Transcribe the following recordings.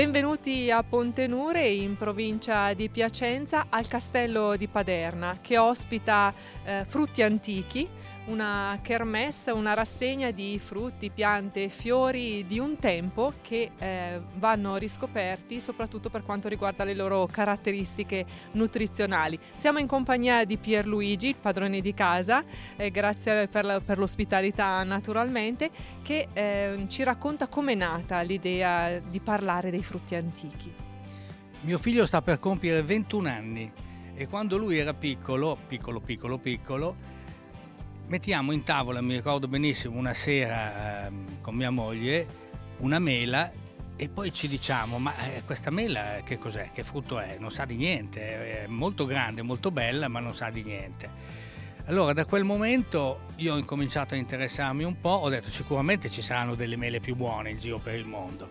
Benvenuti a Pontenure in provincia di Piacenza al castello di Paderna che ospita eh, frutti antichi una kermesse, una rassegna di frutti, piante e fiori di un tempo che eh, vanno riscoperti soprattutto per quanto riguarda le loro caratteristiche nutrizionali. Siamo in compagnia di Pierluigi, il padrone di casa, eh, grazie per, la, per, l'ospitalità naturalmente, che eh, ci racconta come è nata l'idea di parlare dei frutti antichi. Mio figlio sta per compiere 21 anni e quando lui era piccolo, piccolo, piccolo, piccolo, mettiamo in tavola, mi ricordo benissimo, una sera ehm, con mia moglie una mela e poi ci diciamo ma eh, questa mela che cos'è, che frutto è? Non sa di niente, è molto grande, molto bella ma non sa di niente. Allora da quel momento io ho incominciato a interessarmi un po', ho detto sicuramente ci saranno delle mele più buone in giro per il mondo.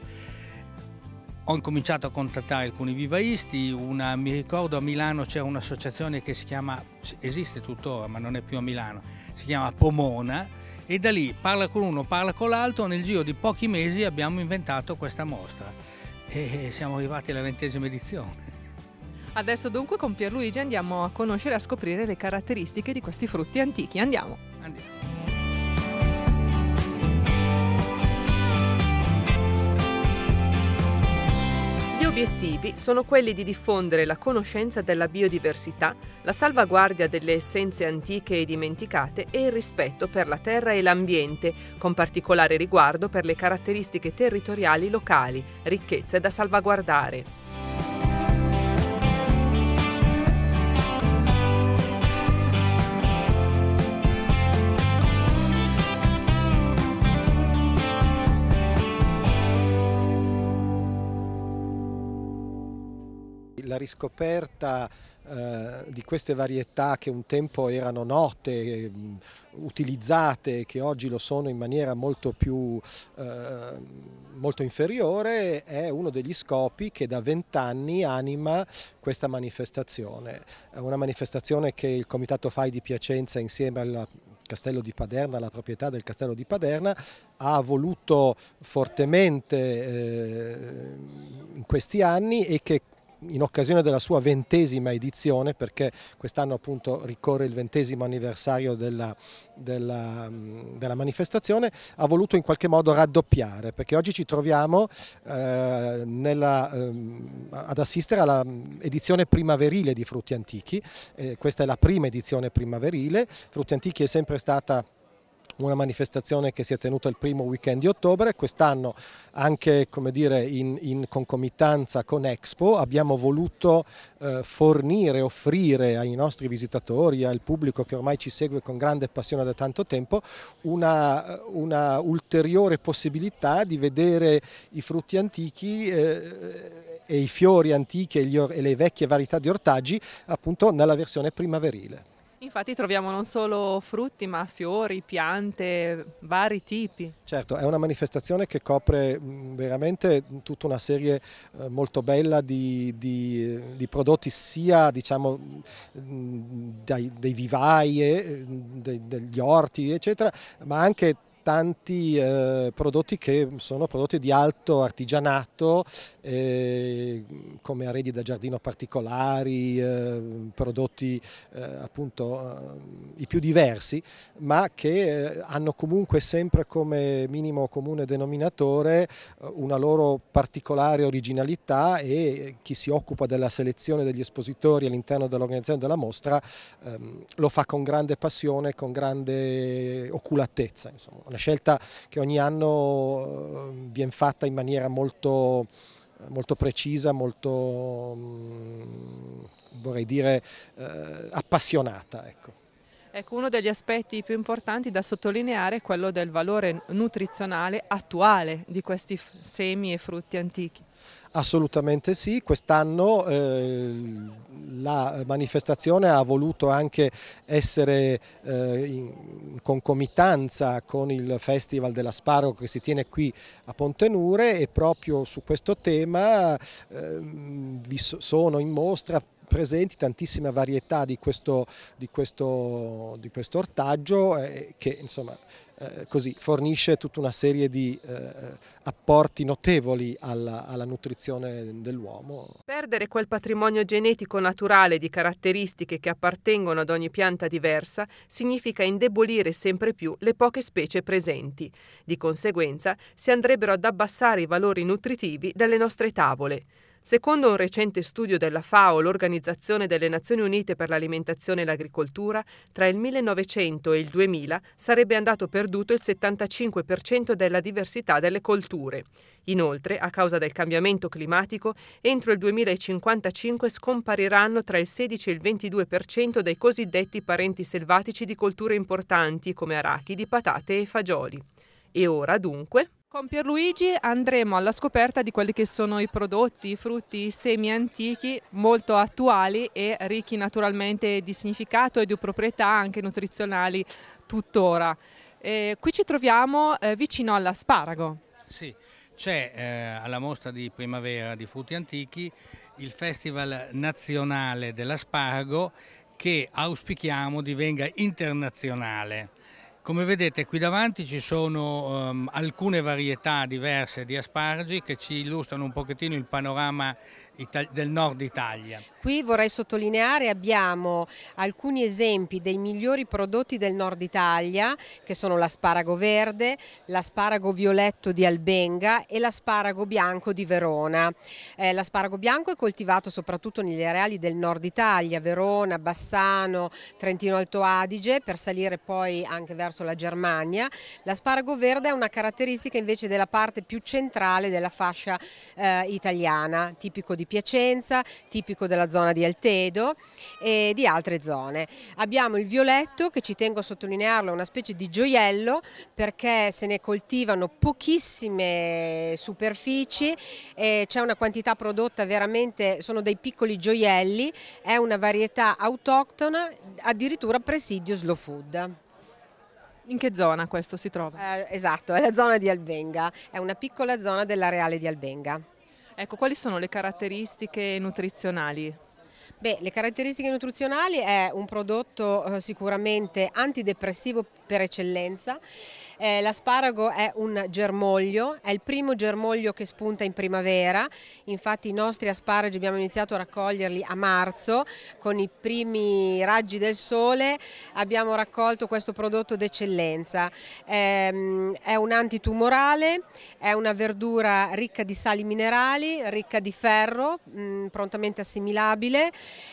Ho incominciato a contattare alcuni vivaisti, una, mi ricordo a Milano c'era un'associazione che si chiama, esiste tuttora ma non è più a Milano, si chiama Pomona, e da lì parla con uno, parla con l'altro, nel giro di pochi mesi abbiamo inventato questa mostra e siamo arrivati alla ventesima edizione. Adesso dunque con Pierluigi andiamo a conoscere e a scoprire le caratteristiche di questi frutti antichi. Andiamo. Andiamo. obiettivi sono quelli di diffondere la conoscenza della biodiversità, la salvaguardia delle essenze antiche e dimenticate e il rispetto per la terra e l'ambiente, con particolare riguardo per le caratteristiche territoriali locali, ricchezze da salvaguardare. la riscoperta eh, di queste varietà che un tempo erano note, mm, utilizzate, che oggi lo sono in maniera molto, più, eh, molto inferiore, è uno degli scopi che da vent'anni anima questa manifestazione. È una manifestazione che il Comitato FAI di Piacenza insieme al Castello di Paderna, la proprietà del Castello di Paderna, ha voluto fortemente eh, in questi anni e che in occasione della sua ventesima edizione, perché quest'anno appunto ricorre il ventesimo anniversario della, della, mm, della, manifestazione, ha voluto in qualche modo raddoppiare, perché oggi ci troviamo eh, nella, eh, ad assistere all'edizione mm, primaverile di Frutti Antichi, eh, questa è la prima edizione primaverile, Frutti Antichi è sempre stata una manifestazione che si è tenuta il primo weekend di ottobre, quest'anno anche dire, in, in, concomitanza con Expo abbiamo voluto eh, fornire, offrire ai nostri visitatori, al pubblico che ormai ci segue con grande passione da tanto tempo, una, una ulteriore possibilità di vedere i frutti antichi eh, e i fiori antichi e le vecchie varietà di ortaggi appunto nella versione primaverile. Infatti troviamo non solo frutti ma fiori, piante, vari tipi. Certo, è una manifestazione che copre mm, veramente tutta una serie eh, molto bella di, di, eh, di prodotti sia diciamo, mm, dai, dei vivai, eh, mm, degli orti eccetera, ma anche tanti eh, prodotti che sono prodotti di alto artigianato eh, come arredi da giardino particolari, eh, prodotti eh, appunto eh, i più diversi ma che eh, hanno comunque sempre come minimo comune denominatore una loro particolare originalità e chi si occupa della selezione degli espositori all'interno dell'organizzazione della mostra ehm, lo fa con grande passione, con grande oculatezza. Insomma una scelta che ogni anno eh, viene fatta in maniera molto, molto precisa, molto mm, vorrei dire eh, appassionata. Ecco. Ecco, uno degli aspetti più importanti da sottolineare è quello del valore nutrizionale attuale di questi semi e frutti antichi. Assolutamente sì, quest'anno eh, la eh, manifestazione ha voluto anche essere eh, in concomitanza con il Festival dell'Asparago che si tiene qui a Pontenure e proprio su questo tema ehm, vi sono in mostra presenti tantissime varietà di questo, di questo, di questo ortaggio eh, che insomma eh, così, fornisce tutta una serie di eh, apporti notevoli alla, alla nutrizione dell'uomo. Perdere quel patrimonio genetico naturale di caratteristiche che appartengono ad ogni pianta diversa significa indebolire sempre più le poche specie presenti. Di conseguenza si andrebbero ad abbassare i valori nutritivi delle nostre tavole. Secondo un recente studio della FAO, l'Organizzazione delle Nazioni Unite per l'Alimentazione e l'Agricoltura, tra il 1900 e il 2000 sarebbe andato perduto il 75% della diversità delle colture. Inoltre, a causa del cambiamento climatico, entro il 2055 scompariranno tra il 16 e il 22% dei cosiddetti parenti selvatici di colture importanti come arachidi, patate e fagioli. E ora dunque... Con Pierluigi andremo alla scoperta di quelli che sono i prodotti, i frutti, i semi antichi, molto attuali e ricchi naturalmente di significato e di proprietà anche nutrizionali tuttora. Eh, qui ci troviamo eh, vicino all'asparago. Sì, c'è eh, alla mostra di primavera di frutti antichi il Festival Nazionale dell'Asparago che auspichiamo divenga internazionale come vedete qui davanti ci sono um, alcune varietà diverse di asparagi che ci illustrano un pochettino il panorama del nord Italia. Qui vorrei sottolineare abbiamo alcuni esempi dei migliori prodotti del nord Italia che sono l'asparago verde, l'asparago violetto di Albenga e l'asparago bianco di Verona. Eh, l'asparago bianco è coltivato soprattutto negli areali del nord Italia, Verona, Bassano, Trentino Alto Adige per salire poi anche verso la Germania. L'asparago verde è una caratteristica invece della parte più centrale della fascia eh, italiana, tipico di Piacenza, tipico della zona di Altedo e di altre zone. Abbiamo il violetto che ci tengo a sottolinearlo, è una specie di gioiello perché se ne coltivano pochissime superfici, c'è una quantità prodotta veramente, sono dei piccoli gioielli, è una varietà autoctona, addirittura presidio slow food. In che zona questo si trova? Eh, esatto, è la zona di Albenga, è una piccola zona dell'areale di Albenga. Ecco, quali sono le caratteristiche nutrizionali? Beh, le caratteristiche nutrizionali è un prodotto eh, sicuramente antidepressivo per eccellenza eh, l'asparago è un germoglio, è il primo germoglio che spunta in primavera, infatti i nostri asparagi abbiamo iniziato a raccoglierli a marzo con i primi raggi del sole, abbiamo raccolto questo prodotto d'eccellenza. Eh, è un antitumorale, è una verdura ricca di sali minerali, ricca di ferro, mh, mm, prontamente assimilabile.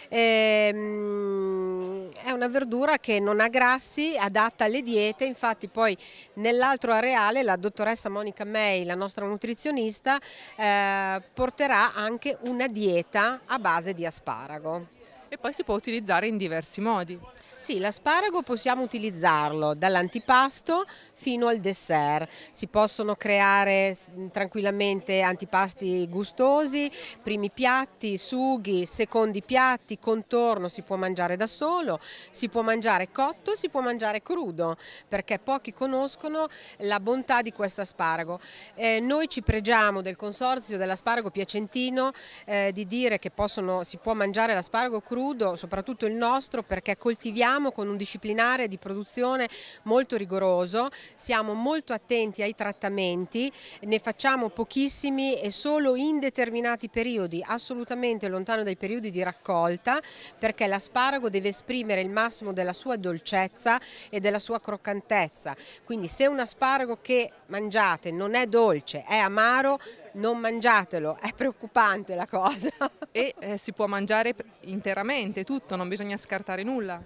Eh, mh, è una verdura che non ha grassi, adatta alle diete, infatti poi Nell'altro areale la dottoressa Monica May, la nostra nutrizionista, eh, porterà anche una dieta a base di asparago e poi si può utilizzare in diversi modi. Sì, l'asparago possiamo utilizzarlo dall'antipasto fino al dessert, si possono creare tranquillamente antipasti gustosi, primi piatti, sughi, secondi piatti, contorno si può mangiare da solo, si può mangiare cotto, si può mangiare crudo, perché pochi conoscono la bontà di questo asparago. Eh, noi ci pregiamo del consorzio dell'asparago piacentino eh, di dire che possono, si può mangiare l'asparago crudo crudo, soprattutto il nostro, perché coltiviamo con un disciplinare di produzione molto rigoroso, siamo molto attenti ai trattamenti, ne facciamo pochissimi e solo in determinati periodi, assolutamente lontano dai periodi di raccolta, perché l'asparago deve esprimere il massimo della sua dolcezza e della sua croccantezza. Quindi se un asparago che mangiate non è dolce, è amaro, non mangiatelo, è preoccupante la cosa. E eh, si può mangiare interamente tutto, non bisogna scartare nulla?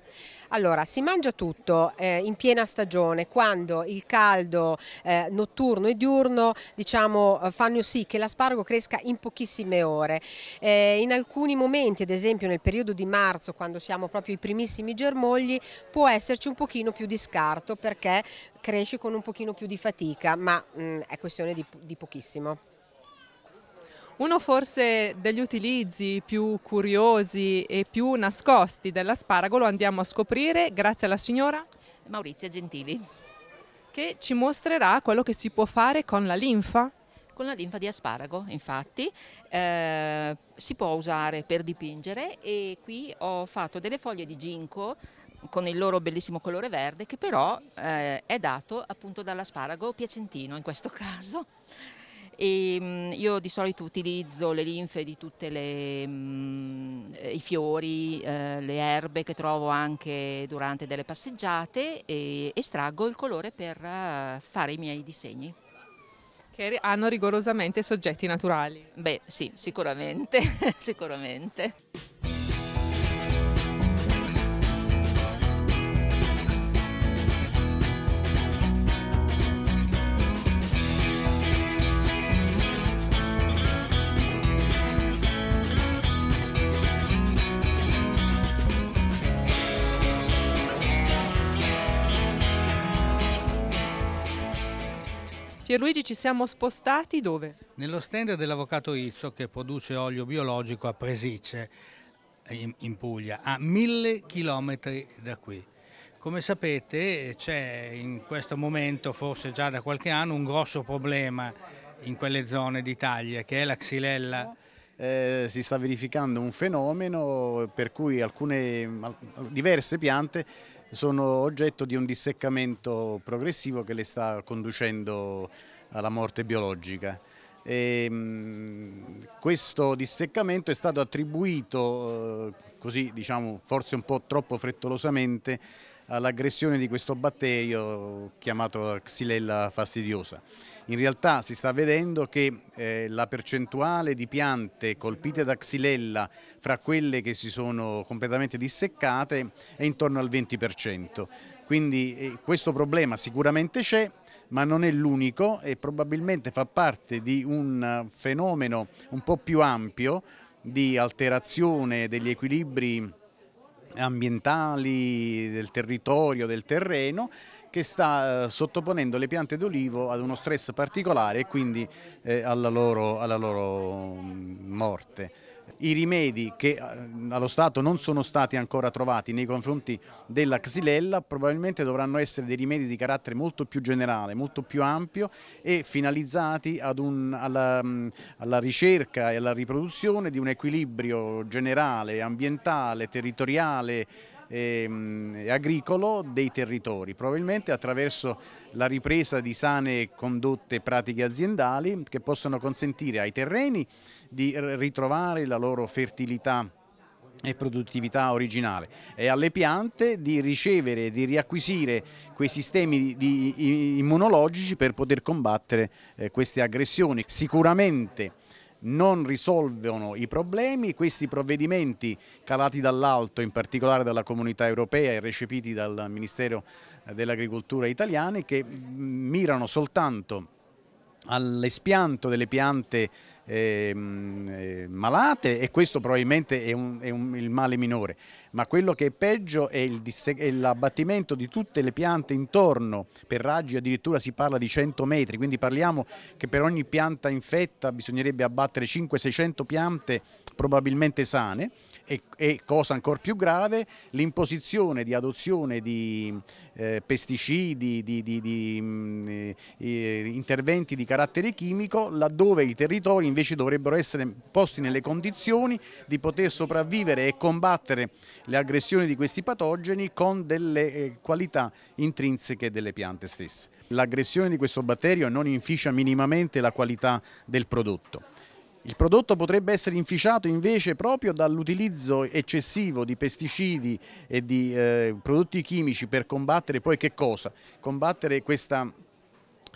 Allora, si mangia tutto eh, in piena stagione, quando il caldo eh, notturno e diurno diciamo, eh, fanno sì che l'asparago cresca in pochissime ore. Eh, in alcuni momenti, ad esempio nel periodo di marzo, quando siamo proprio i primissimi germogli, può esserci un pochino più di scarto perché cresce con un pochino più di fatica, ma mh, mm, è questione di, di pochissimo. Uno forse degli utilizzi più curiosi e più nascosti dell'asparago lo andiamo a scoprire grazie alla signora Maurizia Gentili che ci mostrerà quello che si può fare con la linfa con la linfa di asparago infatti eh, si può usare per dipingere e qui ho fatto delle foglie di ginkgo con il loro bellissimo colore verde che però eh, è dato appunto dall'asparago piacentino in questo caso e io di solito utilizzo le linfe di tutti i fiori, eh, le erbe che trovo anche durante delle passeggiate e estraggo il colore per eh, fare i miei disegni. Che hanno rigorosamente soggetti naturali. Beh sì, sicuramente, sicuramente. Pierluigi ci siamo spostati dove? Nello stand dell'avvocato Izzo che produce olio biologico a Presice in, in Puglia, a mille chilometri da qui. Come sapete c'è in questo momento, forse già da qualche anno, un grosso problema in quelle zone d'Italia che è la xylella eh, si sta verificando un fenomeno per cui alcune diverse piante sono oggetto di un disseccamento progressivo che le sta conducendo alla morte biologica. E, ehm, questo disseccamento è stato attribuito, eh, così diciamo forse un po' troppo frettolosamente, all'aggressione di questo batterio chiamato Xylella fastidiosa. In realtà si sta vedendo che eh, la percentuale di piante colpite da Xylella fra quelle che si sono completamente disseccate è intorno al 20%. Quindi eh, questo problema sicuramente c'è, ma non è l'unico e probabilmente fa parte di un fenomeno un po' più ampio di alterazione degli equilibri ambientali, del territorio, del terreno che sta eh, sottoponendo le piante d'olivo ad uno stress particolare e quindi eh, alla loro, alla loro mm, morte i rimedi che eh, allo Stato non sono stati ancora trovati nei confronti della Xylella probabilmente dovranno essere dei rimedi di carattere molto più generale, molto più ampio e finalizzati un, alla, mm, alla, ricerca e alla riproduzione di un equilibrio generale, ambientale, territoriale ehm, agricolo dei territori, probabilmente attraverso la ripresa di sane condotte pratiche aziendali che possono consentire ai terreni di ritrovare la loro fertilità e produttività originale e alle piante di ricevere, e di riacquisire quei sistemi immunologici per poter combattere eh, queste aggressioni. Sicuramente non risolvono i problemi, questi provvedimenti calati dall'alto, in particolare dalla comunità europea e recepiti dal Ministero dell'Agricoltura italiano, che mm, mirano soltanto all'espianto delle piante ehm, eh, malate e questo probabilmente è, un, è un, il male minore ma quello che è peggio è l'abbattimento di tutte le piante intorno, per raggi addirittura si parla di 100 metri, quindi parliamo che per ogni pianta infetta bisognerebbe abbattere 500-600 piante probabilmente sane e, e cosa ancora più grave, l'imposizione di adozione di eh, pesticidi, di, di, di mm, eh, interventi di carattere chimico, laddove i territori invece dovrebbero essere posti nelle condizioni di poter sopravvivere e combattere le aggressioni di questi patogeni con delle eh, qualità intrinseche delle piante stesse. L'aggressione di questo batterio non inficia minimamente la qualità del prodotto. Il prodotto potrebbe essere inficiato invece proprio dall'utilizzo eccessivo di pesticidi e di eh, prodotti chimici per combattere poi che cosa? Combattere questa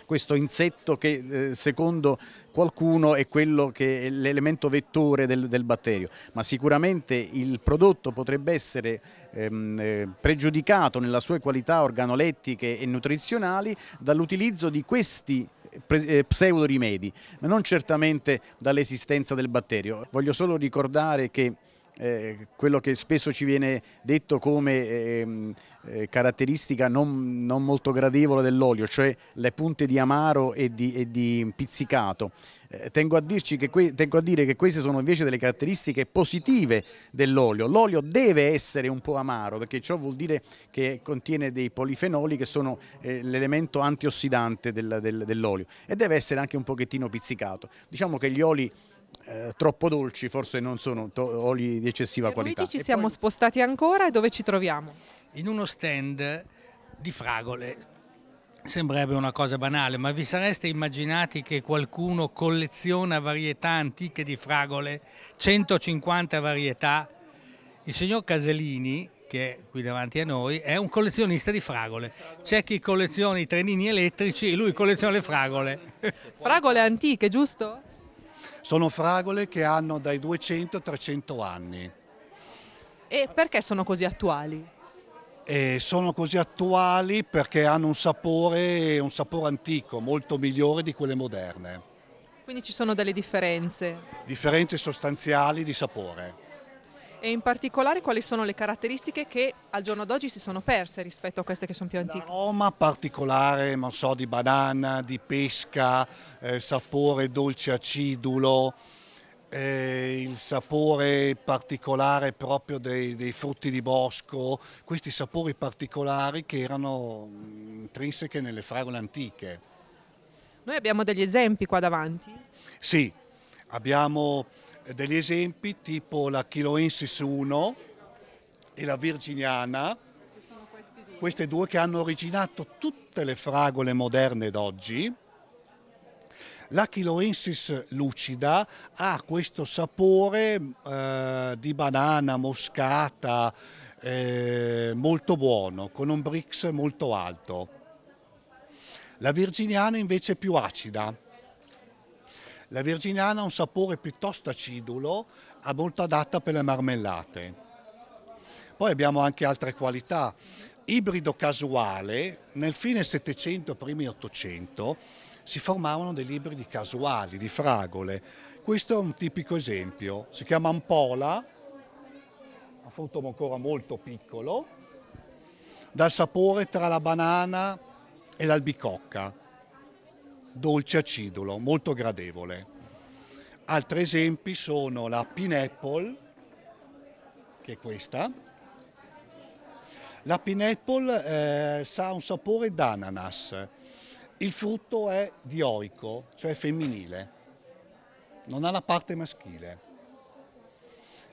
questo insetto che eh, secondo qualcuno è quello che è l'elemento vettore del, del, batterio, ma sicuramente il prodotto potrebbe essere ehm, eh, pregiudicato nelle sue qualità organolettiche e nutrizionali dall'utilizzo di questi eh, pseudorimedi, ma non certamente dall'esistenza del batterio. Voglio solo ricordare che eh, quello che spesso ci viene detto come eh, eh, caratteristica non, non, molto gradevole dell'olio, cioè le punte di amaro e di, e di pizzicato. Eh, tengo a, que, tengo a dire che queste sono invece delle caratteristiche positive dell'olio. L'olio deve essere un po' amaro perché ciò vuol dire che contiene dei polifenoli che sono eh, l'elemento antiossidante del, del, dell'olio e deve essere anche un pochettino pizzicato. Diciamo che gli oli eh, troppo dolci, forse non sono oli di eccessiva e eh, qualità. Luigi ci e siamo poi... spostati ancora e dove ci troviamo? In uno stand di fragole. Sembrerebbe una cosa banale, ma vi sareste immaginati che qualcuno colleziona varietà antiche di fragole, 150 varietà? Il signor Caselini, che è qui davanti a noi, è un collezionista di fragole. C'è chi colleziona i trenini elettrici e lui colleziona le fragole. Fragole antiche, giusto? Sono fragole che hanno dai 200 ai 300 anni. E perché sono così attuali? E sono così attuali perché hanno un sapore, un sapore antico, molto migliore di quelle moderne. Quindi ci sono delle differenze? Differenze sostanziali di sapore e in particolare quali sono le caratteristiche che al giorno d'oggi si sono perse rispetto a queste che sono più antiche? Aroma particolare, non so, di banana, di pesca, eh, sapore dolce acidulo, eh, il sapore particolare proprio dei, dei frutti di bosco, questi sapori particolari che erano intrinseche nelle fragole antiche. Noi abbiamo degli esempi qua davanti? Sì, abbiamo degli esempi tipo la Chiloensis 1 e la Virginiana, queste due che hanno originato tutte le fragole moderne d'oggi. La Chiloensis lucida ha questo sapore eh, di banana moscata eh, molto buono, con un brix molto alto. La virginiana invece è più acida, la virginiana ha un sapore piuttosto acidulo, molto adatta per le marmellate. Poi abbiamo anche altre qualità. Ibrido casuale, nel fine Settecento, primi Ottocento, si formavano degli ibridi casuali, di fragole. Questo è un tipico esempio. Si chiama Ampola, a frutto ancora molto piccolo, dal sapore tra la banana e l'albicocca dolce acidulo, molto gradevole. Altri esempi sono la pineapple, che è questa. La pineapple eh, sa un sapore d'ananas, il frutto è dioico, cioè femminile, non ha la parte maschile.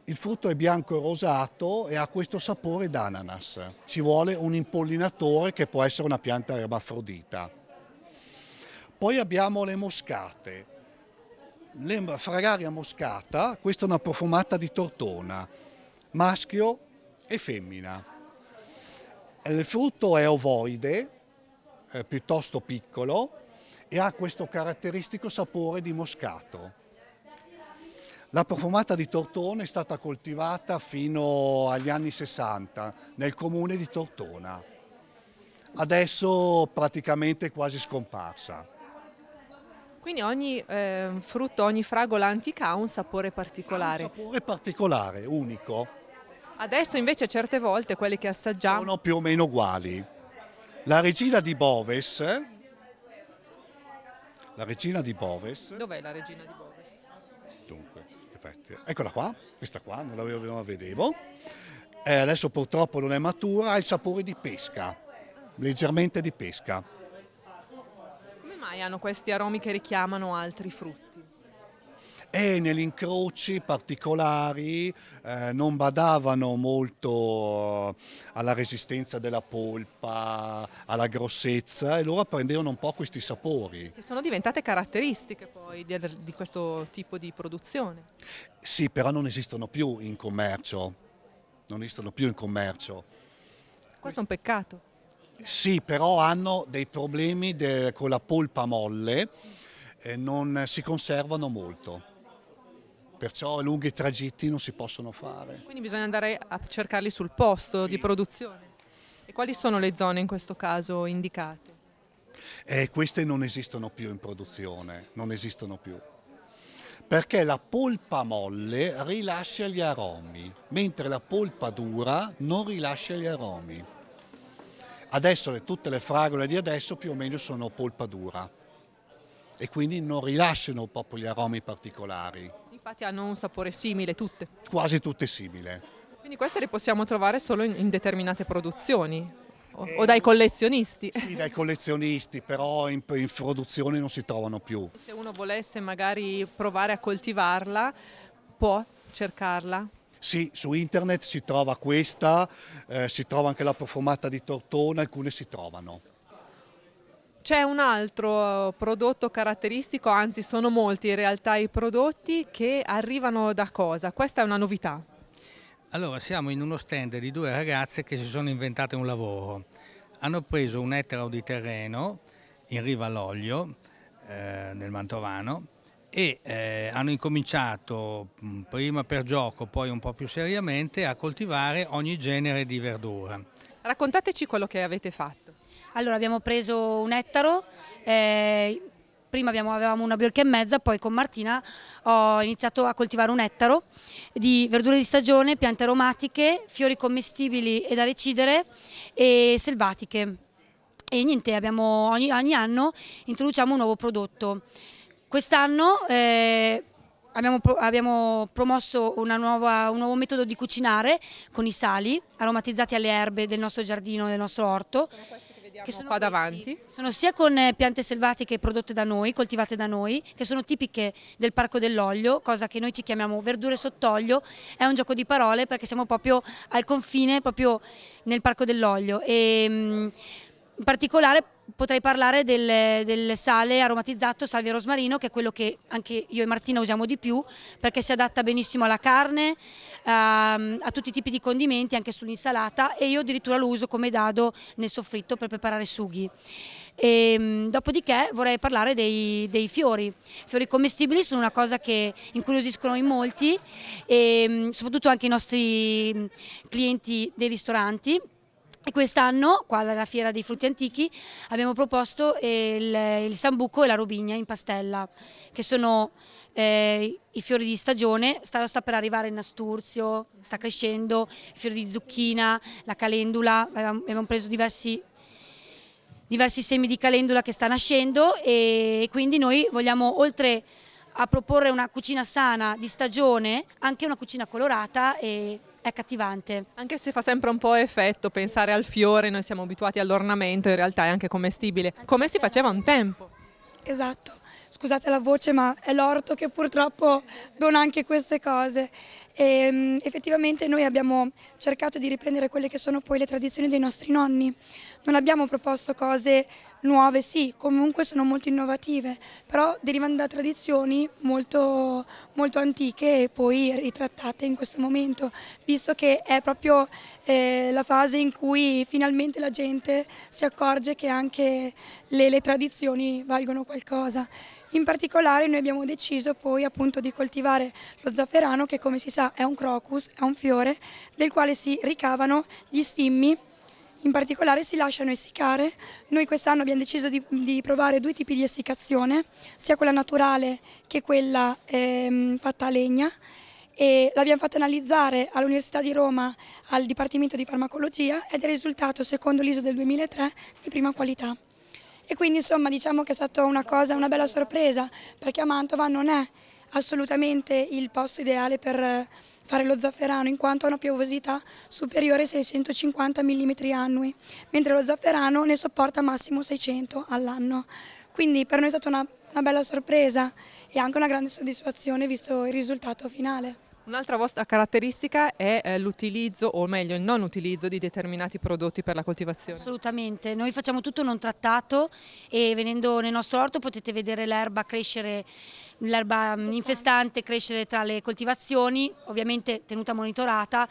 Il frutto è bianco e rosato e ha questo sapore d'ananas. Ci vuole un impollinatore che può essere una pianta ermafrodita. Poi abbiamo le moscate, l'embra fragaria moscata, questa è una profumata di tortona, maschio e femmina. Eh, il frutto è ovoide, è eh, piuttosto piccolo e ha questo caratteristico sapore di moscato. La profumata di Tortona è stata coltivata fino agli anni 60 nel comune di Tortona. Adesso praticamente è quasi scomparsa. Quindi ogni eh, frutto, ogni fragola antica ha un sapore particolare. Ha un sapore particolare, unico. Adesso invece certe volte quelli che assaggiamo... Sono più o meno uguali. La regina di Boves... La regina di Boves... Dov'è la regina di Boves? Dunque, aspetta. Eccola qua, questa qua, non la, non la vedevo. Eh, adesso purtroppo non è matura, ha il sapore di pesca, leggermente di pesca mai hanno questi aromi che richiamano altri frutti? E negli incroci particolari eh, non badavano molto eh, alla resistenza della polpa, alla grossezza e loro prendevano un po' questi sapori. Che sono diventate caratteristiche poi di, di questo tipo di produzione. Sì, però non esistono più in commercio, non esistono più in commercio. Questo è un peccato. Sì, però hanno dei problemi de, con la polpa molle, eh, non si conservano molto. Perciò lunghi tragitti non si possono fare. Quindi bisogna andare a cercarli sul posto sì. di produzione. E quali sono le zone in questo caso indicate? Eh, queste non esistono più in produzione, non esistono più perché la polpa molle rilascia gli aromi, mentre la polpa dura non rilascia gli aromi. Adesso tutte le fragole di adesso più o meno sono polpa dura e quindi non rilasciano proprio gli aromi particolari. Infatti hanno un sapore simile tutte? Quasi tutte simile. Quindi queste le possiamo trovare solo in, in determinate produzioni? O, eh, o, dai collezionisti? Sì, dai collezionisti, però in, in produzione non si trovano più. Se uno volesse magari provare a coltivarla, può cercarla? Sì, su internet si trova questa, eh, si trova anche la profumata di tortona, alcune si trovano. C'è un altro prodotto caratteristico, anzi sono molti in realtà i prodotti che arrivano da cosa? Questa è una novità. Allora, siamo in uno stand di due ragazze che si sono inventate un lavoro. Hanno preso un ettaro di terreno in riva all'olio eh, nel Mantovano e eh, hanno incominciato mm, prima per gioco, poi un po' più seriamente a coltivare ogni genere di verdura. Raccontateci quello che avete fatto. Allora abbiamo preso un ettaro, eh, prima abbiamo, avevamo una biolchia e mezza, poi con Martina ho iniziato a coltivare un ettaro di verdure di stagione, piante aromatiche, fiori commestibili e da recidere e selvatiche. E niente, abbiamo, ogni, ogni anno introduciamo un nuovo prodotto. Quest'anno eh, abbiamo, abbiamo, promosso nuova, un nuovo metodo di cucinare con i sali aromatizzati alle erbe del nostro giardino, del nostro orto che sono qua davanti. sono sia con eh, piante selvatiche prodotte da noi, coltivate da noi, che sono tipiche del Parco dell'Olio, cosa che noi ci chiamiamo verdure sott'olio, è un gioco di parole perché siamo proprio al confine, proprio nel Parco dell'Olio. Mm, in particolare potrei parlare del, del, sale aromatizzato salvia rosmarino che è quello che anche io e Martina usiamo di più perché si adatta benissimo alla carne, ehm, a tutti i tipi di condimenti, anche sull'insalata e io addirittura lo uso come dado nel soffritto per preparare sughi. E, ehm, dopodiché vorrei parlare dei, dei fiori. I fiori commestibili sono una cosa che incuriosiscono in molti e ehm, soprattutto anche i nostri clienti dei ristoranti Quest'anno, qua alla Fiera dei Frutti Antichi, abbiamo proposto il, il sambuco e la robigna in pastella, che sono eh, i fiori di stagione, sta, sta, per arrivare il nasturzio, sta crescendo, i fiori di zucchina, la calendula, abbiamo, abbiamo preso diversi, diversi semi di calendula che sta nascendo e quindi noi vogliamo, oltre a proporre una cucina sana di stagione, anche una cucina colorata e è accattivante. Anche se fa sempre un po' effetto pensare al fiore, noi siamo abituati all'ornamento, in realtà è anche commestibile, come si faceva un tempo. Esatto, scusate la voce ma è l'orto che purtroppo dona anche queste cose e, ehm, effettivamente noi abbiamo cercato di riprendere quelle che sono poi le tradizioni dei nostri nonni. Non abbiamo proposto cose nuove, sì, comunque sono molto innovative, però derivano da tradizioni molto, molto antiche e poi ritrattate in questo momento, visto che è proprio eh, la fase in cui finalmente la gente si accorge che anche le, le tradizioni valgono qualcosa. In particolare noi abbiamo deciso poi appunto di coltivare lo zafferano che come si sa realtà è un crocus, è un fiore del quale si ricavano gli stimmi, in particolare si lasciano essiccare. Noi quest'anno abbiamo deciso di, di, provare due tipi di essiccazione, sia quella naturale che quella eh, fatta a legna e l'abbiamo fatta analizzare all'Università di Roma al Dipartimento di Farmacologia ed è risultato, secondo l'ISO del 2003, di prima qualità. E quindi insomma diciamo che è stata una cosa, una bella sorpresa, perché a Mantova non è assolutamente il posto ideale per eh, fare lo zafferano in quanto ha una piovosità superiore ai 650 mm annui, mentre lo zafferano ne sopporta massimo 600 all'anno. Quindi per noi è stata una, una bella sorpresa e anche una grande soddisfazione visto il risultato finale. Un'altra vostra caratteristica è eh, l'utilizzo, o meglio il non utilizzo di determinati prodotti per la coltivazione. Assolutamente, noi facciamo tutto non trattato e venendo nel nostro orto potete vedere l'erba crescere, l'erba infestante crescere tra le coltivazioni, ovviamente tenuta monitorata,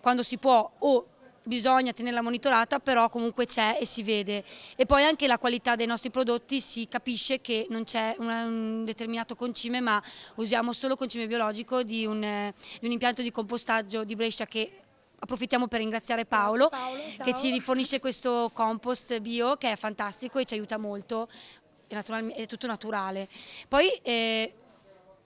quando si può o bisogna tenerla monitorata, però comunque c'è e si vede. E poi anche la qualità dei nostri prodotti si capisce che non c'è un, determinato concime, ma usiamo solo concime biologico di un, di un impianto di compostaggio di Brescia che approfittiamo per ringraziare Paolo, Paolo che ci rifornisce questo compost bio che è fantastico e ci aiuta molto, è, è tutto naturale. Poi eh,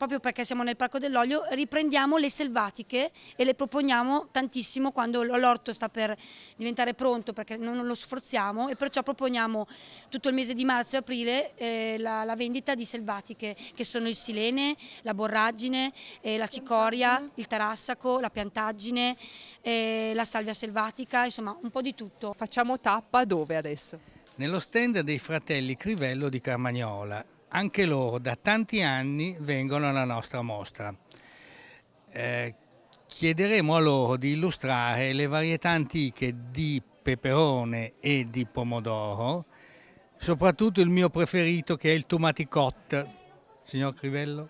proprio perché siamo nel Parco dell'Olio, riprendiamo le selvatiche e le proponiamo tantissimo quando l'orto sta per diventare pronto perché non lo sforziamo e perciò proponiamo tutto il mese di marzo e aprile eh, la, la, vendita di selvatiche che sono il silene, la borragine, eh, la cicoria, il tarassaco, la piantaggine, eh, la salvia selvatica, insomma un po' di tutto. Facciamo tappa dove adesso? Nello stand dei fratelli Crivello di Carmagnola, anche loro da tanti anni vengono alla nostra mostra. Eh, chiederemo a loro di illustrare le varietà antiche di peperone e di pomodoro, soprattutto il mio preferito che è il tomaticot. Signor Crivello?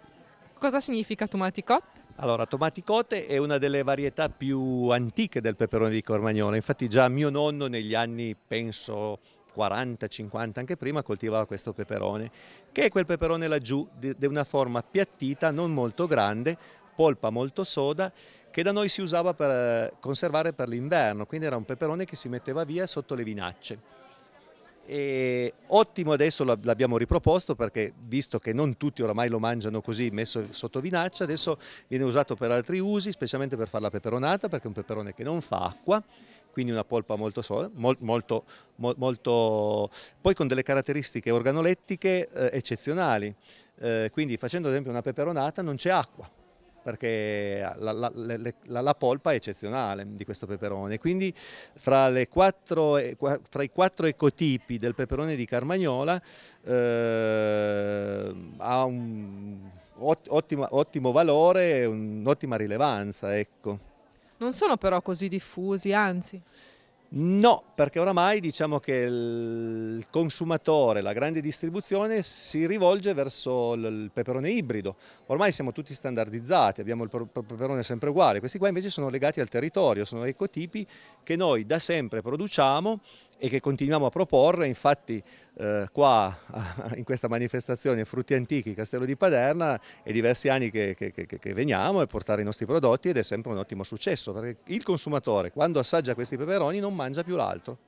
Cosa significa tomaticot? Allora, tomaticote è una delle varietà più antiche del peperone di Cormagnone, infatti già mio nonno negli anni, penso, 40, 50, anche prima coltivava questo peperone, che è quel peperone laggiù di una forma appiattita, non molto grande, polpa molto soda, che da noi si usava per eh, conservare per l'inverno, quindi era un peperone che si metteva via sotto le vinacce. E ottimo adesso l'abbiamo riproposto perché visto che non tutti oramai lo mangiano così messo sotto vinaccia, adesso viene usato per altri usi, specialmente per fare la peperonata perché è un peperone che non fa acqua, quindi una polpa molto sola, molto, molto, poi con delle caratteristiche organolettiche eh, eccezionali, eh, quindi facendo ad esempio una peperonata non c'è acqua, perché la, la, la, la, polpa è eccezionale di questo peperone. Quindi fra, quattro, fra i quattro ecotipi del peperone di Carmagnola eh, ha un ottimo, ottimo valore e un'ottima rilevanza. Ecco. Non sono però così diffusi, anzi. No, perché oramai diciamo che il consumatore, la grande distribuzione si rivolge verso il peperone ibrido. Ormai siamo tutti standardizzati, abbiamo il peperone sempre uguale. Questi qua invece sono legati al territorio, sono ecotipi che noi da sempre produciamo e che continuiamo a proporre. Infatti eh, qua in questa manifestazione Frutti Antichi Castello di Paderna è diversi anni che, che, che, che veniamo e portare i nostri prodotti ed è sempre un ottimo successo perché il consumatore quando assaggia questi peperoni non non mangia più l'altro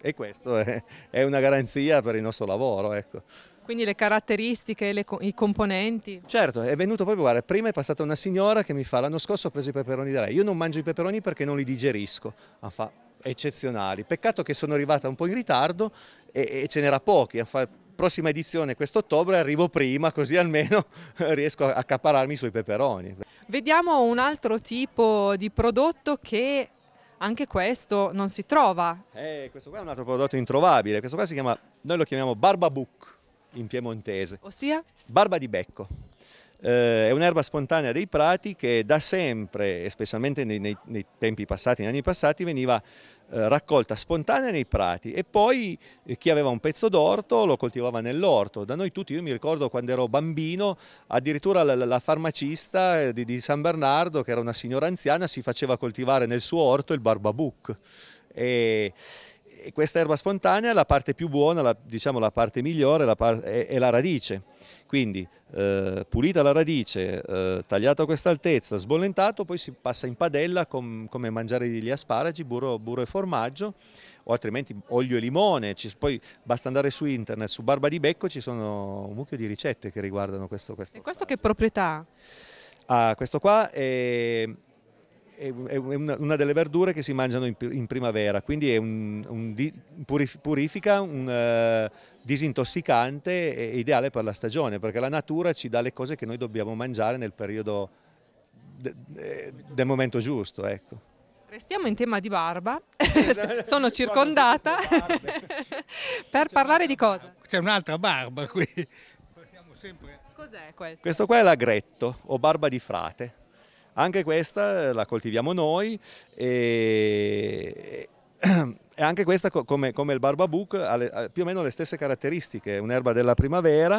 e questo è, è, una garanzia per il nostro lavoro. Ecco. Quindi le caratteristiche, le, i componenti? Certo, è venuto proprio, guarda, prima è passata una signora che mi fa, l'anno scorso ho preso i peperoni da lei, io non mangio i peperoni perché non li digerisco, ma fa, eccezionali, peccato che sono arrivata un po' in ritardo e, e ce n'era pochi, fa, prossima edizione quest'ottobre arrivo prima così almeno riesco a accapararmi sui peperoni. Vediamo un altro tipo di prodotto che anche questo non si trova. Eh, questo qua è un altro prodotto introvabile, questo qua si chiama, noi lo chiamiamo barbabook in piemontese. Ossia? Barba di becco. Eh, è un'erba spontanea dei prati che da sempre, specialmente nei, nei, nei tempi passati, negli anni passati, veniva eh, raccolta spontanea nei prati e poi eh, chi aveva un pezzo d'orto lo coltivava nell'orto. Da noi tutti, io mi ricordo quando ero bambino, addirittura la, la farmacista eh, di, di San Bernardo, che era una signora anziana, si faceva coltivare nel suo orto il barbabuc. E, e questa erba spontanea la parte più buona, la, diciamo la parte migliore la par è, è, la radice, quindi eh, pulita la radice, eh, tagliata a questa altezza, sbollentato, poi si passa in padella com come mangiare gli asparagi, burro, burro, e formaggio o altrimenti olio e limone, ci, poi basta andare su internet, su Barba di Becco ci sono un mucchio di ricette che riguardano questo. questo e questo che proprietà? Ah, questo qua è è, una, delle verdure che si mangiano in, primavera, quindi è un, un purifica, un uh, disintossicante e ideale per la stagione, perché la natura ci dà le cose che noi dobbiamo mangiare nel periodo de, de, del momento giusto. Ecco. Restiamo in tema di barba, sono circondata per parlare di cosa? C'è un'altra barba qui. Cos'è questo? Questo qua è l'agretto o barba di frate. Anche questa eh, la coltiviamo noi e, e anche questa, come, come il barbabook, ha più o meno le stesse caratteristiche, un'erba della primavera,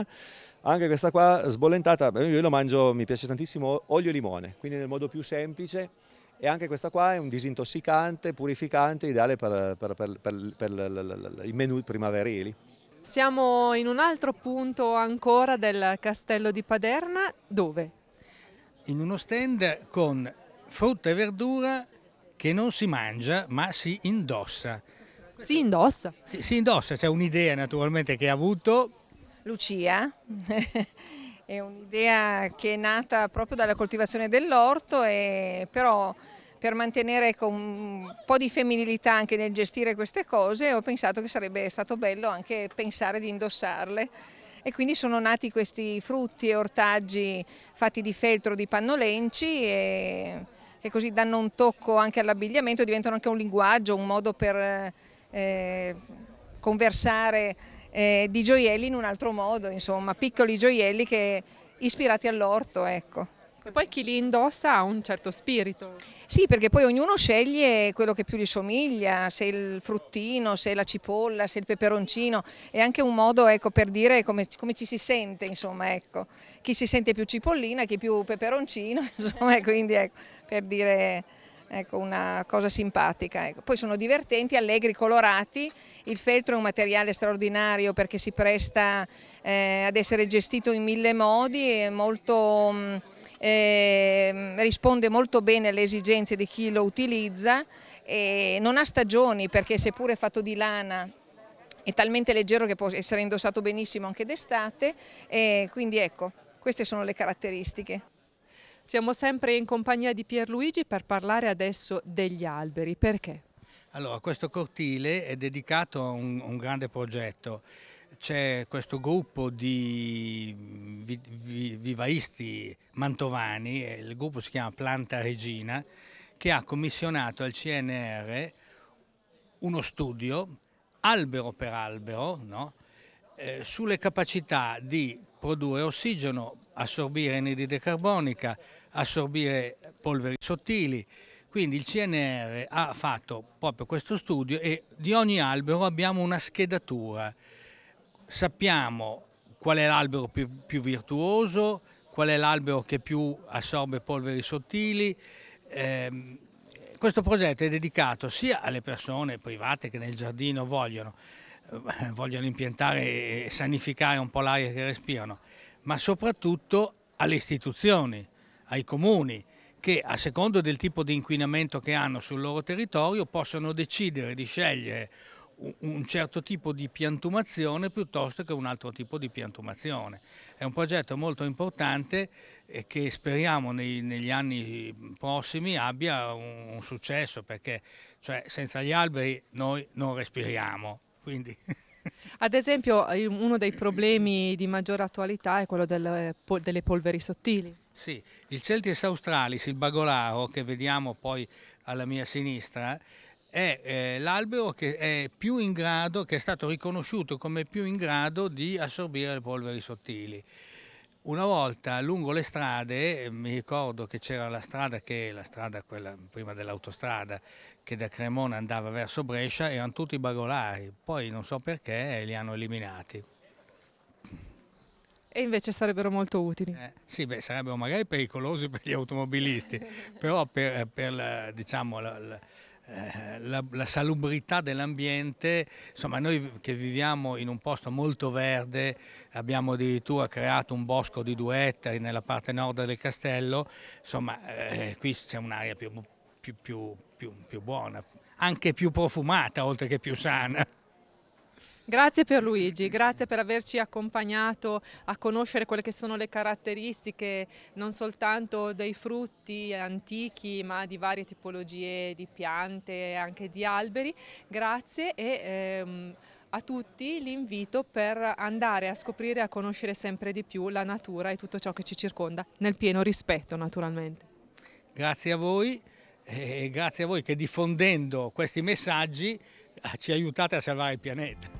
anche questa qua sbollentata, io lo mangio, mi piace tantissimo, olio e limone, quindi nel modo più semplice e anche questa qua è un disintossicante, purificante, ideale per, per, per, per i menù primaverili. Siamo in un altro punto ancora del castello di Paderna, dove in uno stand con frutta e verdura che non si mangia ma si indossa. Si indossa? Si, si indossa, c'è un'idea naturalmente che ha avuto. Lucia, è un'idea che è nata proprio dalla coltivazione dell'orto e però per mantenere un po' di femminilità anche nel gestire queste cose ho pensato che sarebbe stato bello anche pensare di indossarle e quindi sono nati questi frutti e ortaggi fatti di feltro di pannolenci e che così danno un tocco anche all'abbigliamento, diventano anche un linguaggio, un modo per eh, conversare eh, di gioielli in un altro modo, insomma, piccoli gioielli che, ispirati all'orto, ecco. E poi chi li indossa ha un certo spirito. Sì, perché poi ognuno sceglie quello che più gli somiglia, se il fruttino, se la cipolla, se il peperoncino, è anche un modo ecco, per dire come, come, ci si sente, insomma, ecco. chi si sente più cipollina, chi più peperoncino, insomma, quindi ecco, per dire ecco, una cosa simpatica. Ecco. Poi sono divertenti, allegri, colorati, il feltro è un materiale straordinario perché si presta eh, ad essere gestito in mille modi, è molto... Mh, mm, eh, risponde molto bene alle esigenze di chi lo utilizza, e non ha stagioni perché seppure è fatto di lana è talmente leggero che può essere indossato benissimo anche d'estate, quindi ecco, queste sono le caratteristiche. Siamo sempre in compagnia di Pierluigi per parlare adesso degli alberi, perché? Allora, questo cortile è dedicato a un, un grande progetto c'è questo gruppo di mm, vi, vi, vivaisti mantovani, eh, il gruppo si chiama Planta Regina, che ha commissionato al CNR uno studio, albero per albero, no? eh, sulle capacità di produrre ossigeno, assorbire anidride carbonica, assorbire polveri sottili. Quindi il CNR ha fatto proprio questo studio e di ogni albero abbiamo una schedatura sappiamo qual è l'albero più, più, virtuoso, qual è l'albero che più assorbe polveri sottili. Eh, questo progetto è dedicato sia alle persone private che nel giardino vogliono, eh, vogliono impiantare e sanificare un po' l'aria che respirano, ma soprattutto alle istituzioni, ai comuni, che a secondo del tipo di inquinamento che hanno sul loro territorio possono decidere di scegliere un certo tipo di piantumazione piuttosto che un altro tipo di piantumazione. È un progetto molto importante e che speriamo nei, negli anni prossimi abbia un, un successo perché cioè, senza gli alberi noi non respiriamo. Quindi. Ad esempio uno dei problemi di maggiore attualità è quello delle, delle polveri sottili. Sì, il Celtis australis, il bagolaro che vediamo poi alla mia sinistra, è eh, l'albero che è più in grado, che è stato riconosciuto come più in grado di assorbire le polveri sottili. Una volta lungo le strade, eh, mi ricordo che c'era la strada che la strada quella prima dell'autostrada che da Cremona andava verso Brescia, erano tutti bagolari, poi non so perché eh, li hanno eliminati. E invece sarebbero molto utili. Eh, sì, beh, sarebbero magari pericolosi per gli automobilisti, però per, eh, per la, diciamo, la, la eh, la, la, salubrità dell'ambiente, insomma noi che viviamo in un posto molto verde, abbiamo addirittura creato un bosco di due ettari nella parte nord del castello, insomma eh, qui c'è un'area più, più, più, più buona, anche più profumata oltre che più sana. Grazie per Luigi, grazie per averci accompagnato a conoscere quelle che sono le caratteristiche non soltanto dei frutti antichi ma di varie tipologie di piante e anche di alberi. Grazie e ehm, a tutti l'invito per andare a scoprire e a conoscere sempre di più la natura e tutto ciò che ci circonda, nel pieno rispetto naturalmente. Grazie a voi e grazie a voi che diffondendo questi messaggi eh, ci aiutate a salvare il pianeta.